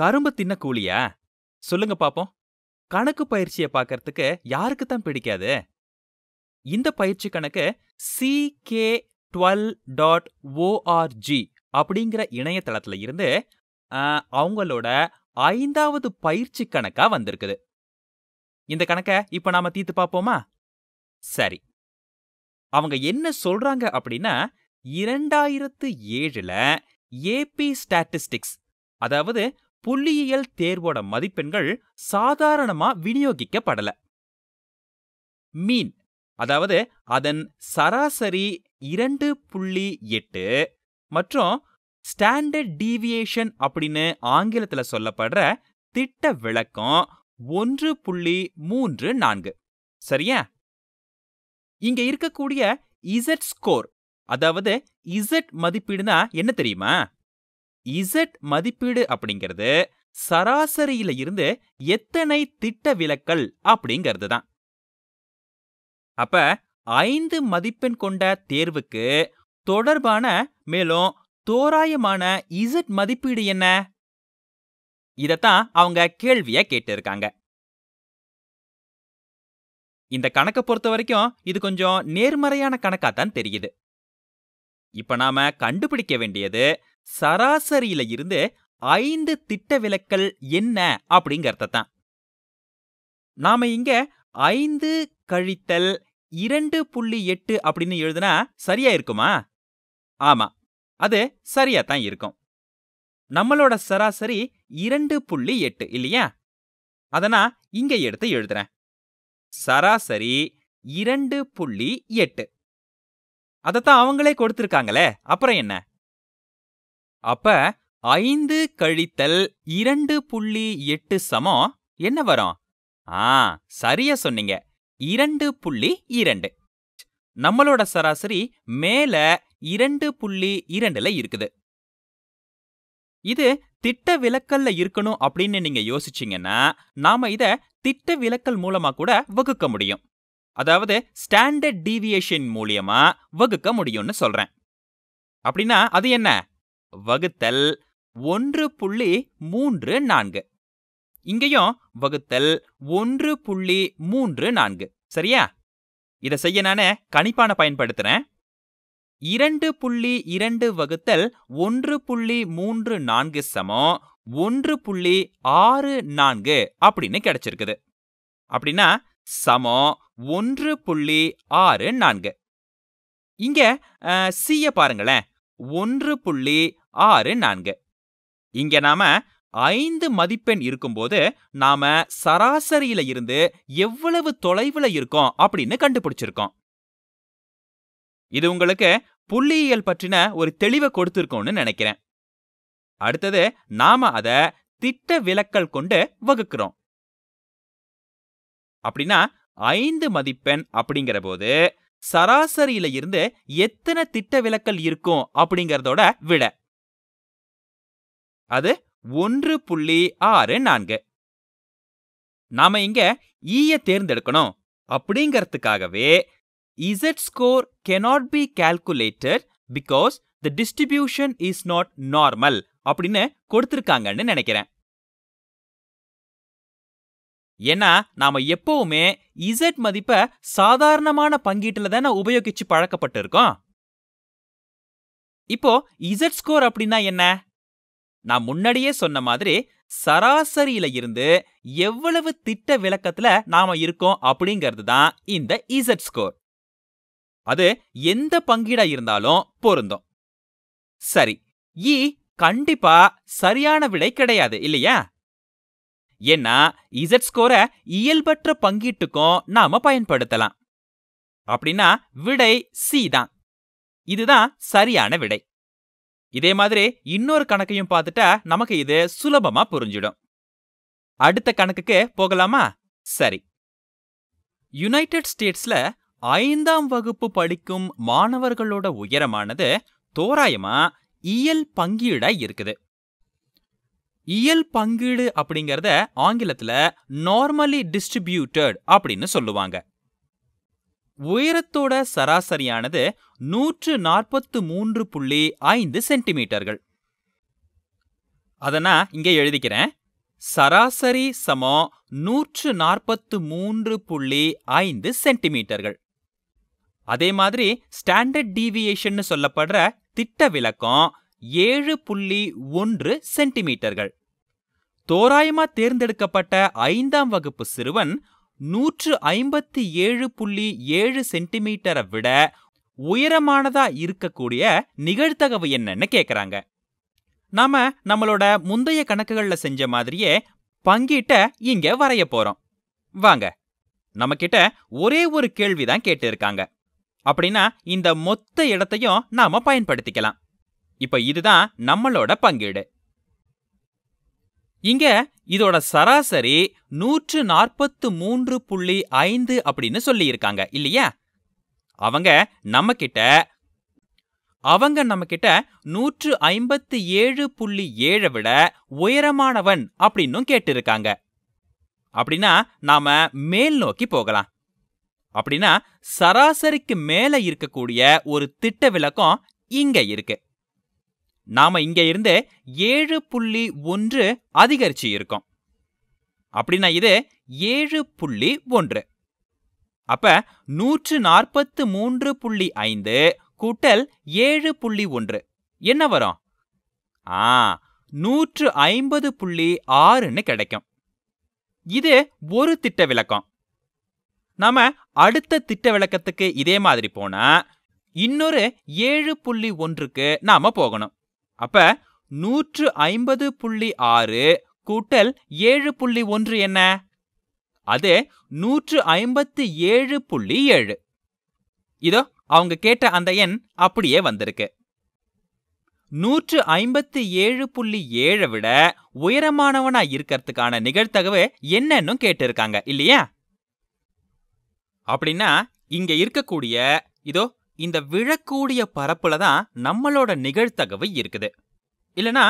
கரும்பு தின்ன கூலியா சொல்லுங்க பாப்போம் கணக்கு பயிற்சியை பார்க்கறதுக்கு யாருக்கு தான் பிடிக்காது இந்த பயிற்சி கணக்கு c k twelve dot org அப்படிங்கிற இணையதளத்துல இருந்து அவங்களோட ஐந்தாவது பயிற்சி கணக்கா வந்திருக்குது இந்த கணக்கை இப்ப நாம தீர்த்து பார்ப்போமா சரி அவங்க என்ன சொல்றாங்க அப்படின்னா இரண்டாயிரத்து ஏழுல ஏபி ஸ்டாட்டிஸ்டிக்ஸ் அதாவது புள்ளியியல் தேர்வோட மதிப்பெண்கள் சாதாரணமா விநியோகிக்கப்படல மீன் அதாவது அதன் சராசரி இரண்டு புள்ளி எட்டு மற்றும் ஸ்டாண்டர்ட் டீவியேஷன் அப்படின்னு ஆங்கிலத்தில் சொல்லப்படுற திட்ட விளக்கம் ஒன்று புள்ளி மூன்று நான்கு சரியா இங்க இருக்கக்கூடிய இசட் ஸ்கோர் அதாவது இசட் மதிப்பீடுனா என்ன தெரியுமா இசட் மதிப்பீடு அப்படிங்கிறது சராசரியில இருந்து எத்தனை திட்ட விலக்கல் அப்படிங்கிறது தான் அப்ப ஐந்து மதிப்பெண் கொண்ட தேர்வுக்கு தொடர்பான மேலும் தோராயமான இசட் மதிப்பீடு என்ன இதத்தான் அவங்க கேள்விய கேட்டிருக்காங்க இந்த கணக்கை பொறுத்த வரைக்கும் இது கொஞ்சம் நேர்மறையான கணக்காத்தான் தெரியுது இப்ப நாம கண்டுபிடிக்க வேண்டியது சராசரியில இருந்து ஐந்து திட்ட விலக்கல் என்ன அப்படிங்கறத தான் நாம இங்க ஐந்து கழித்தல் இரண்டு புள்ளி எட்டு அப்படின்னு எழுதுனா சரியா இருக்குமா ஆமா அது சரியா தான் இருக்கும் நம்மளோட சராசரி இரண்டு புள்ளி எட்டு இல்லையா அதனா இங்க எடுத்து எழுதுறேன் சராசரி இரண்டு புள்ளி எட்டு அதைத்தான் அவங்களே கொடுத்திருக்காங்களே அப்புறம் என்ன அப்ப ஐந்து கழித்தல் இரண்டு புள்ளி எட்டு சமம் என்ன வரும் ஆ சரியா சொன்னீங்க இரண்டு புள்ளி இரண்டு நம்மளோட சராசரி மேல இரண்டு புள்ளி இரண்டுல இருக்குது இது திட்ட விலக்கல்ல இருக்கணும் அப்படின்னு நீங்க யோசிச்சீங்கன்னா நாம இத திட்ட விலக்கல் மூலமா கூட வகுக்க முடியும் அதாவது ஸ்டாண்டர்ட் டீவியேஷன் மூலியமா வகுக்க முடியும்னு சொல்றேன் அப்படின்னா அது என்ன வகுத்தல் ஒன்று புள்ளி மூன்று நான்கு இங்கேயும் வகுத்தல் ஒன்று புள்ளி மூன்று நான்கு சரியா இதை செய்ய நான் கணிப்பான பயன்படுத்துறேன் இரண்டு புள்ளி இரண்டு வகுத்தல் ஒன்று புள்ளி மூன்று நான்கு சமம் ஒன்று புள்ளி ஆறு நான்கு அப்படின்னு கிடைச்சிருக்குது அப்படின்னா சமம் ஒன்று புள்ளி ஆறு நான்கு இங்க சிய பாருங்களேன் ஒன்று புள்ளி ஆறு நான்கு இங்க நாம ஐந்து மதிப்பெண் இருக்கும்போது நாம சராசரியில இருந்து எவ்வளவு தொலைவுல இருக்கோம் அப்படின்னு கண்டுபிடிச்சிருக்கோம் இது உங்களுக்கு புள்ளியியல் பற்றின ஒரு தெளிவை கொடுத்திருக்கோம்னு நினைக்கிறேன் அடுத்தது நாம அத திட்ட விலக்கல் கொண்டு வகுக்கிறோம் அப்படின்னா ஐந்து மதிப்பெண் அப்படிங்கிற போது சராசரியில இருந்து எத்தனை திட்ட விலக்கல் இருக்கும் அப்படிங்கறதோட விட அது ஒன்று புள்ளி ஆறு நான்கு நாம இங்க ஈய e தேர்ந்தெடுக்கணும் அப்படிங்கறதுக்காகவே z score cannot be calculated because the distribution is not normal அப்படின்னு கொடுத்திருக்காங்கன்னு நினைக்கிறேன் ஏன்னா நாம எப்பவுமே இசட் மதிப்பை சாதாரணமான பங்கீட்டுல தானே உபயோகிச்சு பழக்கப்பட்டு இருக்கோம் இப்போ இசட் ஸ்கோர் அப்படின்னா என்ன நான் முன்னாடியே சொன்ன மாதிரி சராசரியில இருந்து எவ்வளவு திட்ட விளக்கத்துல நாம இருக்கோம் அப்படிங்கிறது தான் இந்த இசட் ஸ்கோர் அது எந்த பங்கீடா இருந்தாலும் பொருந்தும் சரி இ e கண்டிப்பா சரியான விடை கிடையாது இல்லையா ஏன்னா இசட் ஸ்கோரை இயல்பற்ற பங்கீட்டுக்கும் நாம பயன்படுத்தலாம் அப்படின்னா விடை சி தான் இதுதான் சரியான விடை இதே மாதிரி இன்னொரு கணக்கையும் பார்த்துட்டா நமக்கு இது சுலபமா புரிஞ்சிடும் அடுத்த கணக்குக்கு போகலாமா சரி யுனைடெட் ஸ்டேட்ஸ்ல ஐந்தாம் வகுப்பு படிக்கும் மாணவர்களோட உயரமானது தோராயமா இயல் பங்கீடா இருக்குது இயல் பங்கீடு அப்படிங்கிறத ஆங்கிலத்துல நார்மலி டிஸ்ட்ரிபியூட்டட் அப்படின்னு சொல்லுவாங்க உயரத்தோட சராசரியானது நூற்று நாற்பத்து மூன்று புள்ளி ஐந்து சென்டிமீட்டர்கள் அதனா இங்க எழுதிக்கிறேன் சராசரி சமம் நூற்று நாற்பத்து மூன்று புள்ளி ஐந்து சென்டிமீட்டர்கள் அதே மாதிரி ஸ்டாண்டர்ட் டீவியேஷன் சொல்லப்படுற திட்ட விளக்கம் ஏழு புள்ளி ஒன்று சென்டிமீட்டர்கள் தோராயமா தேர்ந்தெடுக்கப்பட்ட ஐந்தாம் வகுப்பு சிறுவன் நூற்று ஐம்பத்தி ஏழு புள்ளி ஏழு சென்டிமீட்டரை விட உயரமானதா இருக்கக்கூடிய நிகழ்த்தகவு என்னன்னு கேக்குறாங்க நாம நம்மளோட முந்தைய கணக்குகள்ல செஞ்ச மாதிரியே பங்கீட்ட இங்க வரைய போறோம் வாங்க கிட்ட ஒரே ஒரு கேள்வி தான் கேட்டு இருக்காங்க அப்படின்னா இந்த மொத்த இடத்தையும் நாம பயன்படுத்திக்கலாம் இப்ப இதுதான் நம்மளோட பங்கீடு இங்க இதோட சராசரி நூற்று நாற்பத்து மூன்று புள்ளி ஐந்து அப்படின்னு சொல்லியிருக்காங்க இல்லையா அவங்க நம்ம கிட்ட அவங்க நம்ம கிட்ட நூற்று ஐம்பத்து ஏழு புள்ளி ஏழை விட உயரமானவன் அப்படின்னும் கேட்டிருக்காங்க அப்படின்னா நாம மேல் நோக்கி போகலாம் அப்படின்னா சராசரிக்கு மேல இருக்கக்கூடிய ஒரு திட்ட விளக்கம் இங்க இருக்கு நாம இங்க இருந்து ஏழு புள்ளி ஒன்று அதிகரிச்சு இருக்கோம் அப்படின்னா இது ஏழு புள்ளி ஒன்று அப்ப நூற்று நாற்பத்து மூன்று புள்ளி ஐந்து கூட்டல் ஏழு புள்ளி ஒன்று என்ன வரும் ஆ நூற்று ஐம்பது புள்ளி ஆறுன்னு கிடைக்கும் இது ஒரு திட்ட விளக்கம் நாம அடுத்த திட்ட விளக்கத்துக்கு இதே மாதிரி போனா இன்னொரு ஏழு புள்ளி ஒன்றுக்கு நாம போகணும் அப்ப நூற்று ஐம்பது புள்ளி ஆறு கூட்டல் ஏழு புள்ளி ஒன்று என்ன அது நூற்று ஐம்பத்து ஏழு புள்ளி ஏழு இதோ அவங்க கேட்ட அந்த எண் அப்படியே வந்திருக்கு நூற்று ஐம்பத்து ஏழு புள்ளி ஏழை விட உயரமானவனா இருக்கிறதுக்கான நிகழ்த்தகவு என்னன்னு கேட்டிருக்காங்க இல்லையா அப்படின்னா இங்க இருக்கக்கூடிய இதோ இந்த விழக்கூடிய பரப்புல தான் நம்மளோட நிகழ்த்தகவு இருக்குது இல்லனா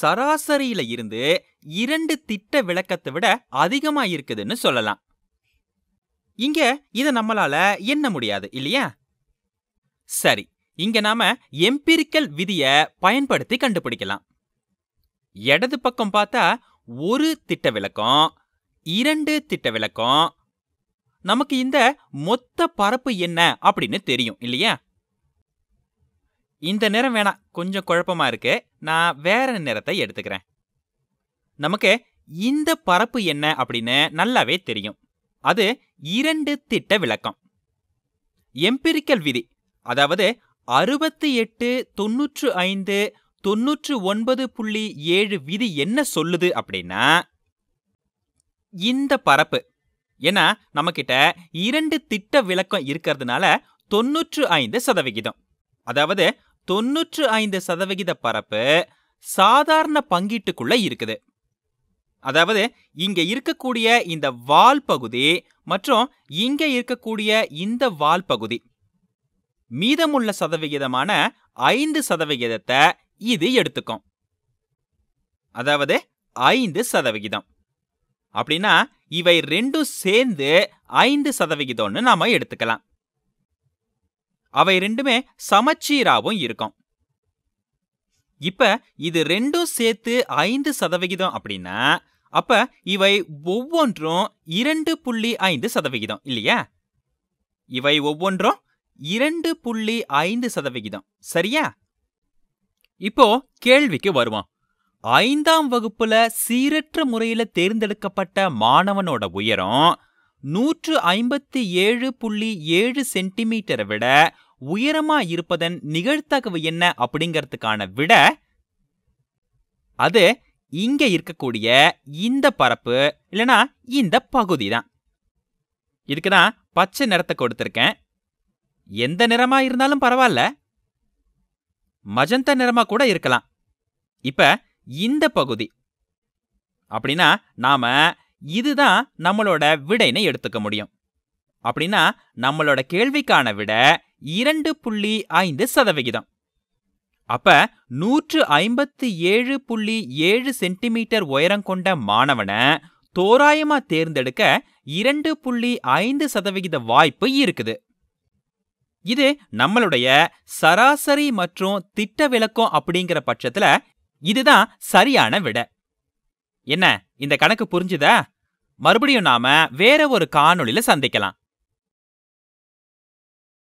சராசரியில இருந்து இரண்டு திட்ட விளக்கத்தை விட அதிகமா இருக்குதுன்னு சொல்லலாம் இங்க இத நம்மளால எண்ண முடியாது இல்லையா சரி இங்க நாம எம்பிரிக்கல் விதிய பயன்படுத்தி கண்டுபிடிக்கலாம் இடது பக்கம் பார்த்தா ஒரு திட்ட விளக்கம் இரண்டு திட்ட விளக்கம் நமக்கு இந்த மொத்த பரப்பு என்ன அப்படின்னு தெரியும் இல்லையா இந்த நிறம் வேணாம் கொஞ்சம் குழப்பமா இருக்கு நான் வேற நிறத்தை எடுத்துக்கிறேன் நமக்கு இந்த பரப்பு என்ன அப்படின்னு நல்லாவே தெரியும் அது இரண்டு திட்ட விளக்கம் எம்பிரிக்கல் விதி அதாவது அறுபத்தி எட்டு தொன்னூற்று ஐந்து தொன்னூற்று ஒன்பது புள்ளி ஏழு விதி என்ன சொல்லுது அப்படின்னா இந்த பரப்பு ஏன்னா நம்மக்கிட்ட இரண்டு திட்ட விளக்கம் இருக்கிறதுனால தொன்னூற்று ஐந்து சதவிகிதம் அதாவது தொன்னூற்று ஐந்து சதவிகித பரப்பு சாதாரண பங்கீட்டுக்குள்ள இருக்குது அதாவது இங்க இருக்கக்கூடிய இந்த வால் பகுதி மற்றும் இங்க இருக்கக்கூடிய இந்த வால் பகுதி மீதமுள்ள சதவிகிதமான ஐந்து சதவிகிதத்தை இது எடுத்துக்கும் அதாவது ஐந்து சதவிகிதம் அப்படின்னா இவை ரெண்டும் சேர்ந்து ஐந்து சதவிகிதம்னு நாம எடுத்துக்கலாம் அவை ரெண்டுமே சமச்சீராவும் இருக்கும் இப்ப இது ரெண்டும் சேர்த்து ஐந்து சதவிகிதம் அப்படின்னா அப்ப இவை ஒவ்வொன்றும் இரண்டு புள்ளி ஐந்து சதவிகிதம் இல்லையா இவை ஒவ்வொன்றும் இரண்டு புள்ளி ஐந்து சதவிகிதம் சரியா இப்போ கேள்விக்கு வருவோம் ஐந்தாம் வகுப்புல சீரற்ற முறையில தேர்ந்தெடுக்கப்பட்ட மாணவனோட உயரம் நூற்று ஐம்பத்தி ஏழு புள்ளி ஏழு சென்டிமீட்டரை விட உயரமா இருப்பதன் நிகழ்த்தகவு என்ன அப்படிங்கறதுக்கான விட அது இங்க இருக்கக்கூடிய இந்த பரப்பு இல்லனா இந்த பகுதி தான் இதுக்கு நான் பச்சை நிறத்தை கொடுத்திருக்கேன் எந்த நிறமா இருந்தாலும் பரவாயில்ல மஜந்த நிறமா கூட இருக்கலாம் இப்ப இந்த பகுதி அப்படின்னா நாம இதுதான் நம்மளோட விடைன்னு எடுத்துக்க முடியும் அப்படின்னா நம்மளோட கேள்விக்கான விட இரண்டு புள்ளி ஐந்து சதவிகிதம் அப்ப நூற்று ஐம்பத்து ஏழு புள்ளி ஏழு சென்டிமீட்டர் உயரம் கொண்ட மாணவனை தோராயமா தேர்ந்தெடுக்க இரண்டு புள்ளி ஐந்து சதவிகித வாய்ப்பு இருக்குது இது நம்மளுடைய சராசரி மற்றும் திட்ட விளக்கம் அப்படிங்கிற பட்சத்துல இதுதான் சரியான விட என்ன இந்த கணக்கு புரிஞ்சுதா மறுபடியும் நாம வேற ஒரு காணொளியில சந்திக்கலாம்